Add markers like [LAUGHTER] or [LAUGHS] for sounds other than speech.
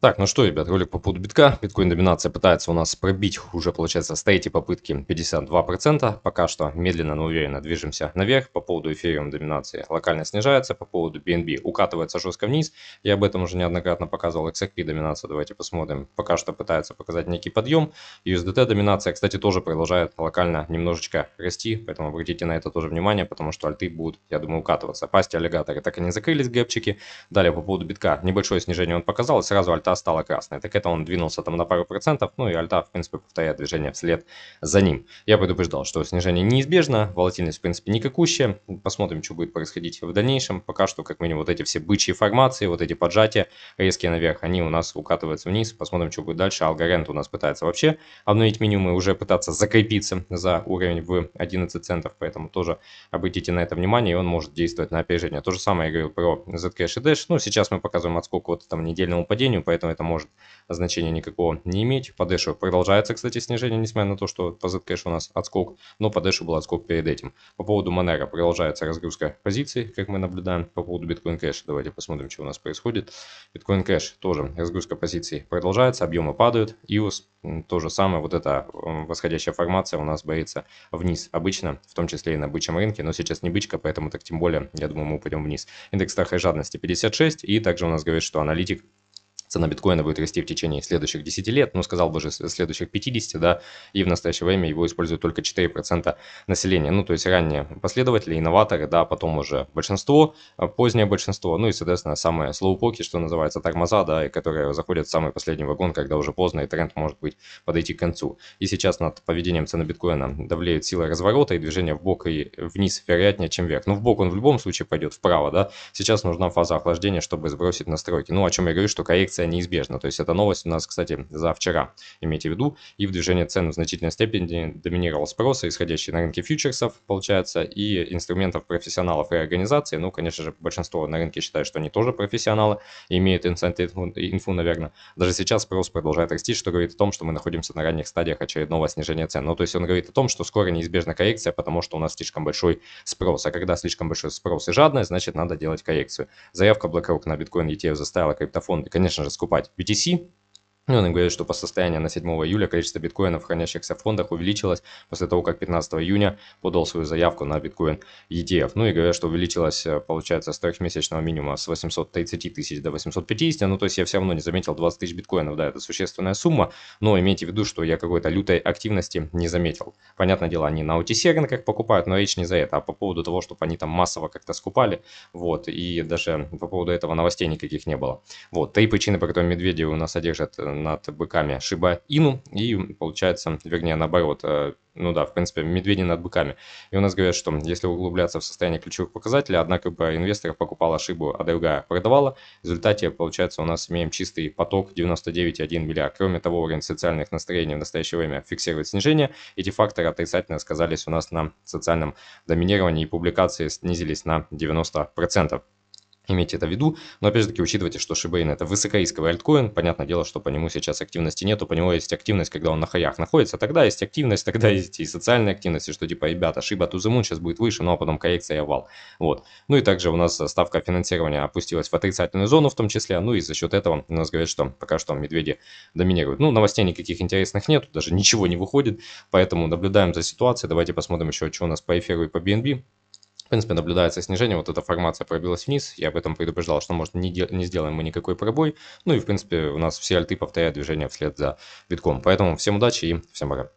Так, ну что, ребят, ролик по поводу битка. Биткоин-доминация пытается у нас пробить уже, получается, с третьей попытки 52%. Пока что медленно, но уверенно движемся наверх. По поводу эфириум доминации локально снижается. По поводу BNB укатывается жестко вниз. Я об этом уже неоднократно показывал. XRP доминация, давайте посмотрим. Пока что пытается показать некий подъем. USDT доминация, кстати, тоже продолжает локально немножечко расти. Поэтому обратите на это тоже внимание, потому что альты будут, я думаю, укатываться. Пасти аллигаторы так и не закрылись, гэпчики. Далее по поводу битка. Небольшое снижение он показал. Сразу альт альта стала красной. Так это он двинулся там на пару процентов, ну и альта, в принципе, повторяет движение вслед за ним. Я предупреждал, что снижение неизбежно, волатильность, в принципе, никакущая. Посмотрим, что будет происходить в дальнейшем. Пока что, как минимум, вот эти все бычьи формации, вот эти поджатия резкие наверх, они у нас укатываются вниз. Посмотрим, что будет дальше. Алгорент у нас пытается вообще обновить минимум и уже пытаться закрепиться за уровень в 11 центов, поэтому тоже обратите на это внимание, и он может действовать на опережение. То же самое я говорил про Zcash Dash. Ну, сейчас мы показываем отскок вот там недельному падению, поэтому поэтому это может значения никакого не иметь. По дэшу продолжается, кстати, снижение, несмотря на то, что по Zcash у нас отскок, но по дэшу был отскок перед этим. По поводу Monero продолжается разгрузка позиций, как мы наблюдаем. По поводу Bitcoin Cash, давайте посмотрим, что у нас происходит. Bitcoin Cash тоже разгрузка позиций продолжается, объемы падают. EOS то же самое, вот эта восходящая формация у нас боится вниз обычно, в том числе и на бычьем рынке, но сейчас не бычка, поэтому так тем более, я думаю, мы упадем вниз. Индекс страха и жадности 56, и также у нас говорит, что аналитик цена биткоина будет расти в течение следующих 10 лет, ну, сказал бы же следующих 50, да, и в настоящее время его используют только 4% населения, ну, то есть ранние последователи, инноваторы, да, потом уже большинство, а позднее большинство, ну, и, соответственно, самые слоупоки, что называется, тормоза, да, и которые заходят в самый последний вагон, когда уже поздно, и тренд может быть подойти к концу. И сейчас над поведением цены биткоина давлеют силы разворота и движения в бок и вниз, вероятнее, чем вверх. Но ну, в бок он в любом случае пойдет вправо, да, сейчас нужна фаза охлаждения, чтобы сбросить настройки. Ну, о чем я говорю, что коррекция коррекция неизбежна. То есть эта новость у нас, кстати, за вчера, имейте в виду. И в движении цен в значительной степени доминировал спрос, исходящий на рынке фьючерсов, получается, и инструментов профессионалов и организаций. Ну, конечно же, большинство на рынке считает, что они тоже профессионалы, имеют инсайт инфу, инфу, наверное. Даже сейчас спрос продолжает расти, что говорит о том, что мы находимся на ранних стадиях очередного снижения цен. Ну, то есть он говорит о том, что скоро неизбежна коррекция, потому что у нас слишком большой спрос. А когда слишком большой спрос и жадность, значит, надо делать коррекцию. Заявка BlackRock на биткоин ETF заставила криптофонды, конечно же, раскупать BTC ну, он говорит, что по состоянию на 7 июля количество биткоинов, хранящихся в фондах, увеличилось после того, как 15 июня подал свою заявку на биткоин ETF. Ну и говорят, что увеличилось, э, получается, с трехмесячного минимума с 830 тысяч до 850. Ну, то есть я все равно не заметил 20 тысяч биткоинов, да, это существенная сумма, но имейте в виду, что я какой-то лютой активности не заметил. Понятное дело, они на OTC рынках покупают, но речь не за это, а по поводу того, чтобы они там массово как-то скупали, вот, и даже по поводу этого новостей никаких не было. Вот, и причины, по которым медведи у нас содержат э, над быками Шиба Ину, и получается, вернее, наоборот, э, ну да, в принципе, медведи над быками. И у нас говорят, что если углубляться в состояние ключевых показателей, одна группа инвесторов покупала шибу, а другая продавала, в результате, получается, у нас имеем чистый поток 99,1 миллиард. Кроме того, уровень социальных настроений в настоящее время фиксирует снижение. Эти факторы отрицательно сказались у нас на социальном доминировании, и публикации снизились на 90% имейте это в виду, но опять же таки учитывайте, что Шибейн это высокоисковый альткоин, понятное дело, что по нему сейчас активности нету, по нему есть активность, когда он на хаях находится, тогда есть активность, [LAUGHS] тогда есть и социальная активность, и что типа, ребята, Шиба Тузамун сейчас будет выше, ну а потом коррекция и овал, вот. Ну и также у нас ставка финансирования опустилась в отрицательную зону в том числе, ну и за счет этого у нас говорят, что пока что медведи доминируют. Ну, новостей никаких интересных нет, даже ничего не выходит, поэтому наблюдаем за ситуацией, давайте посмотрим еще, что у нас по эфиру и по BNB. В принципе, наблюдается снижение, вот эта формация пробилась вниз, я об этом предупреждал, что, может, не, не сделаем мы никакой пробой. Ну и, в принципе, у нас все альты повторяют движение вслед за витком. Поэтому всем удачи и всем пока.